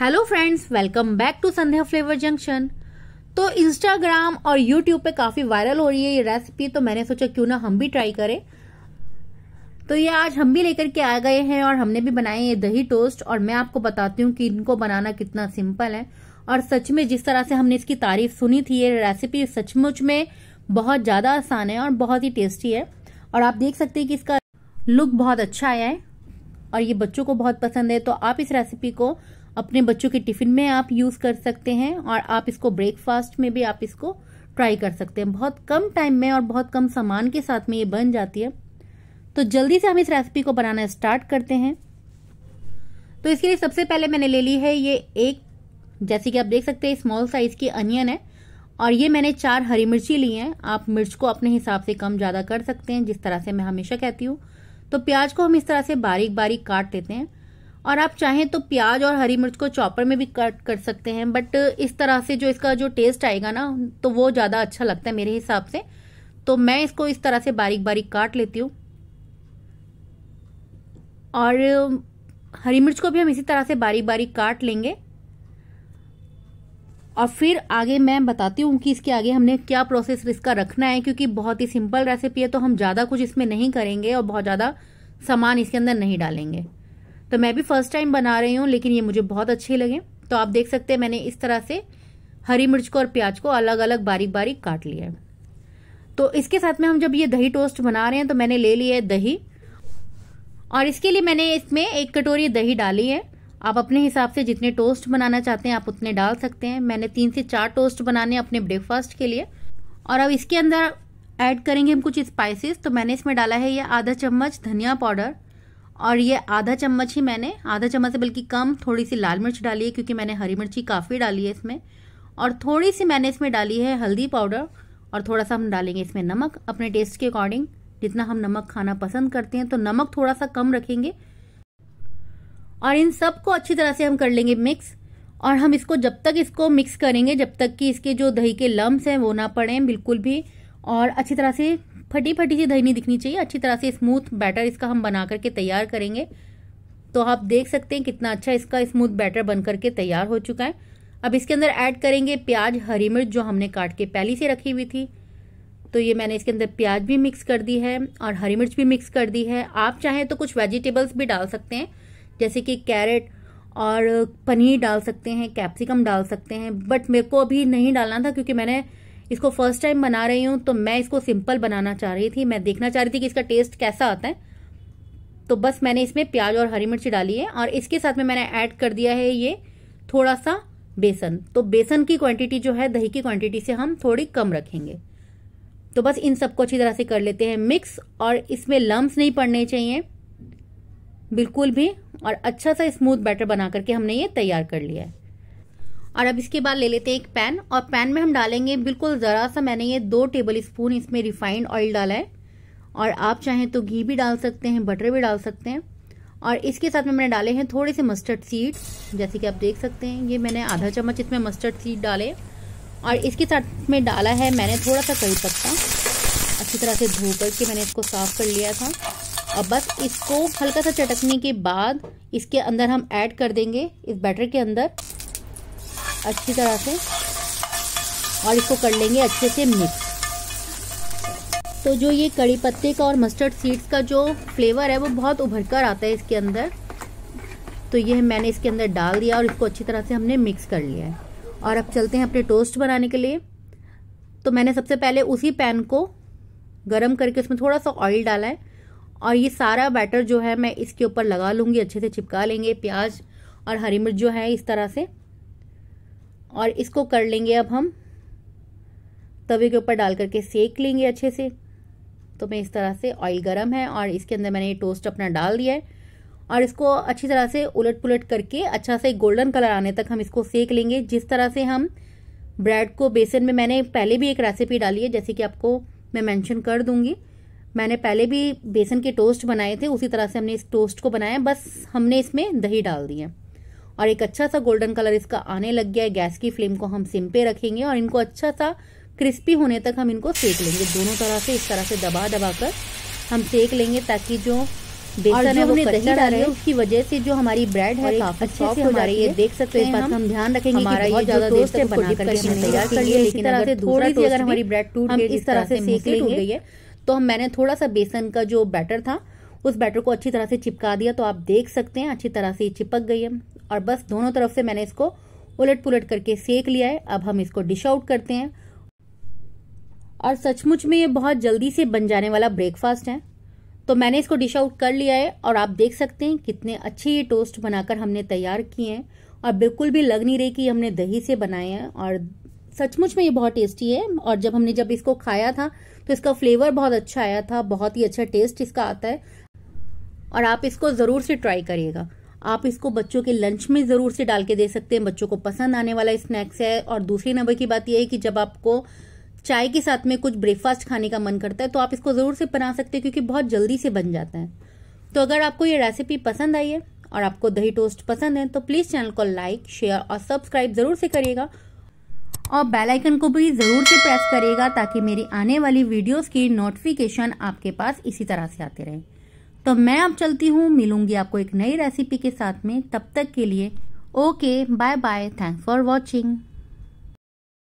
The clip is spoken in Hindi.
hello friends welcome back to Sandhya Flavour Junction तो इंस्टाग्राम और यूट्यूब पे काफ़ी वायरल हो रही है ये रेसिपी तो मैंने सोचा क्यों ना हम भी ट्राई करें तो ये आज हम भी लेकर के आ गए हैं और हमने भी बनाए ये दही टोस्ट और मैं आपको बताती हूँ कि इनको बनाना कितना सिंपल है और सच में जिस तरह से हमने इसकी तारीफ सुनी थी ये रेसिपी सचमुच में बहुत ज़्यादा आसान है और बहुत ही टेस्टी है और आप देख सकते हैं कि इसका लुक बहुत अच्छा आया है और ये बच्चों को बहुत पसंद है तो आप इस रेसिपी को अपने बच्चों के टिफ़िन में आप यूज़ कर सकते हैं और आप इसको ब्रेकफास्ट में भी आप इसको ट्राई कर सकते हैं बहुत कम टाइम में और बहुत कम सामान के साथ में ये बन जाती है तो जल्दी से हम इस रेसिपी को बनाना स्टार्ट करते हैं तो इसके लिए सबसे पहले मैंने ले ली है ये एक जैसे कि आप देख सकते हैं स्मॉल साइज की अनियन है और ये मैंने चार हरी मिर्ची ली हैं आप मिर्च को अपने हिसाब से कम ज़्यादा कर सकते हैं जिस तरह से मैं हमेशा कहती हूँ तो प्याज को हम इस तरह से बारीक बारीक काट देते हैं और आप चाहें तो प्याज और हरी मिर्च को चॉपर में भी कट कर सकते हैं बट इस तरह से जो इसका जो टेस्ट आएगा ना तो वो ज़्यादा अच्छा लगता है मेरे हिसाब से तो मैं इसको इस तरह से बारीक बारीक काट लेती हूँ और हरी मिर्च को भी हम इसी तरह से बारीक बारीक काट लेंगे और फिर आगे मैं बताती हूँ कि इसके आगे हमने क्या प्रोसेस इसका रखना है क्योंकि बहुत ही सिंपल रेसिपी है तो हम ज़्यादा कुछ इसमें नहीं करेंगे और बहुत ज़्यादा सामान इसके अंदर नहीं डालेंगे तो मैं भी फर्स्ट टाइम बना रही हूँ लेकिन ये मुझे बहुत अच्छे लगे तो आप देख सकते हैं मैंने इस तरह से हरी मिर्च को और प्याज को अलग अलग बारीक बारीक काट लिया है तो इसके साथ में हम जब ये दही टोस्ट बना रहे हैं तो मैंने ले लिया है दही और इसके लिए मैंने इसमें एक कटोरी दही डाली है आप अपने हिसाब से जितने टोस्ट बनाना चाहते हैं आप उतने डाल सकते हैं मैंने तीन से चार टोस्ट बनाने अपने ब्रेकफास्ट के लिए और अब इसके अंदर ऐड करेंगे हम कुछ स्पाइसेस तो मैंने इसमें डाला है यह आधा चम्मच धनिया पाउडर और ये आधा चम्मच ही मैंने आधा चम्मच से बल्कि कम थोड़ी सी लाल मिर्च डाली है क्योंकि मैंने हरी मिर्ची काफ़ी डाली है इसमें और थोड़ी सी मैंने इसमें डाली है हल्दी पाउडर और थोड़ा सा हम डालेंगे इसमें नमक अपने टेस्ट के अकॉर्डिंग जितना हम नमक खाना पसंद करते हैं तो नमक थोड़ा सा कम रखेंगे और इन सब को अच्छी तरह से हम कर लेंगे मिक्स और हम इसको जब तक इसको मिक्स करेंगे जब तक कि इसके जो दही के लम्ब हैं वो ना पड़े बिल्कुल भी और अच्छी तरह से फटी फटी सी दही नहीं दिखनी चाहिए अच्छी तरह से स्मूथ बैटर इसका हम बना करके तैयार करेंगे तो आप देख सकते हैं कितना अच्छा इसका स्मूथ बैटर बन करके तैयार हो चुका है अब इसके अंदर ऐड करेंगे प्याज हरी मिर्च जो हमने काट के पहले से रखी हुई थी तो ये मैंने इसके अंदर प्याज भी मिक्स कर दी है और हरी मिर्च भी मिक्स कर दी है आप चाहें तो कुछ वेजिटेबल्स भी डाल सकते हैं जैसे कि कैरेट और पनीर डाल सकते हैं कैप्सिकम डाल सकते हैं बट मेरे को अभी नहीं डालना था क्योंकि मैंने इसको फर्स्ट टाइम बना रही हूँ तो मैं इसको सिंपल बनाना चाह रही थी मैं देखना चाह रही थी कि इसका टेस्ट कैसा आता है तो बस मैंने इसमें प्याज और हरी मिर्ची डाली है और इसके साथ में मैंने ऐड कर दिया है ये थोड़ा सा बेसन तो बेसन की क्वांटिटी जो है दही की क्वांटिटी से हम थोड़ी कम रखेंगे तो बस इन सबको अच्छी तरह से कर लेते हैं मिक्स और इसमें लम्ब नहीं पड़ने चाहिए बिल्कुल भी और अच्छा सा स्मूथ बैटर बना करके हमने ये तैयार कर लिया है और अब इसके बाद ले लेते हैं एक पैन और पैन में हम डालेंगे बिल्कुल ज़रा सा मैंने ये दो टेबल स्पून इसमें रिफाइंड ऑयल डाला है और आप चाहें तो घी भी डाल सकते हैं बटर भी डाल सकते हैं और इसके साथ में मैंने डाले हैं थोड़े से मस्टर्ड सीड्स जैसे कि आप देख सकते हैं ये मैंने आधा चम्मच इसमें मस्टर्ड सीड डाले और इसके साथ में डाला है मैंने थोड़ा सा कड़ी पत्ता अच्छी तरह से धो करके मैंने इसको साफ़ कर लिया था और बस इसको हल्का सा चटकने के बाद इसके अंदर हम ऐड कर देंगे इस बैटर के अंदर अच्छी तरह से और इसको कर लेंगे अच्छे से मिक्स तो जो ये कड़ी पत्ते का और मस्टर्ड सीड्स का जो फ्लेवर है वो बहुत उभर कर आता है इसके अंदर तो ये मैंने इसके अंदर डाल दिया और इसको अच्छी तरह से हमने मिक्स कर लिया है और अब चलते हैं अपने टोस्ट बनाने के लिए तो मैंने सबसे पहले उसी पैन को गर्म करके उसमें थोड़ा सा ऑयल डाला है और ये सारा बैटर जो है मैं इसके ऊपर लगा लूँगी अच्छे से चिपका लेंगे प्याज और हरी मिर्च जो है इस तरह से और इसको कर लेंगे अब हम तवे के ऊपर डाल करके सेक लेंगे अच्छे से तो मैं इस तरह से ऑयल गर्म है और इसके अंदर मैंने ये टोस्ट अपना डाल दिया है और इसको अच्छी तरह से उलट पुलट करके अच्छा से गोल्डन कलर आने तक हम इसको सेक लेंगे जिस तरह से हम ब्रेड को बेसन में मैंने पहले भी एक रेसिपी डाली है जैसे कि आपको मैं मेंशन कर दूंगी मैंने पहले भी बेसन के टोस्ट बनाए थे उसी तरह से हमने इस टोस्ट को बनाया बस हमने इसमें दही डाल दी है और एक अच्छा सा गोल्डन कलर इसका आने लग गया है गैस की फ्लेम को हम सिम पे रखेंगे और इनको अच्छा सा क्रिस्पी होने तक हम इनको सेक लेंगे दोनों तरह से इस तरह से दबा दबा कर हम सेक लेंगे ताकि जो बेसन है वो कच्चा डाले उसकी वजह से जो हमारी ब्रेड है काफी अच्छे से रही है देख सकते हैं हम, ध्यान रखेंगे हमारा ये ज्यादा देर से बना करके तैयार करिए लेकिन अगर थोड़ी सी अगर हमारी ब्रेड टूट गई इस तरह से सेक है तो हम मैंने थोड़ा सा बेसन का जो बैटर था उस बैटर को अच्छी तरह से चिपका दिया तो आप देख सकते हैं अच्छी तरह से चिपक गई है और बस दोनों तरफ से मैंने इसको उलट पुलट करके सेक लिया है अब हम इसको डिश आउट करते हैं और सचमुच में ये बहुत जल्दी से बन जाने वाला ब्रेकफास्ट है तो मैंने इसको डिश आउट कर लिया है और आप देख सकते हैं कितने अच्छे ये टोस्ट बनाकर हमने तैयार किए हैं और बिल्कुल भी लग नहीं रही कि हमने दही से बनाए हैं और सचमुच में ये बहुत टेस्टी है और जब हमने जब इसको खाया था तो इसका फ्लेवर बहुत अच्छा आया था बहुत ही अच्छा टेस्ट इसका आता है और आप इसको ज़रूर से ट्राई करिएगा आप इसको बच्चों के लंच में ज़रूर से डाल के दे सकते हैं बच्चों को पसंद आने वाला स्नैक्स है और दूसरे नंबर की बात यह है कि जब आपको चाय के साथ में कुछ ब्रेकफास्ट खाने का मन करता है तो आप इसको ज़रूर से बना सकते हैं क्योंकि बहुत जल्दी से बन जाता है तो अगर आपको ये रेसिपी पसंद आई है और आपको दही टोस्ट पसंद है तो प्लीज़ चैनल को लाइक शेयर और सब्सक्राइब ज़रूर से करिएगा और बेल आइकन को भी ज़रूर से प्रेस करिएगा ताकि मेरी आने वाली वीडियोस की नोटिफिकेशन आपके पास इसी तरह से आते रहे तो मैं अब चलती हूँ मिलूंगी आपको एक नई रेसिपी के साथ में तब तक के लिए okay bye bye thanks for watching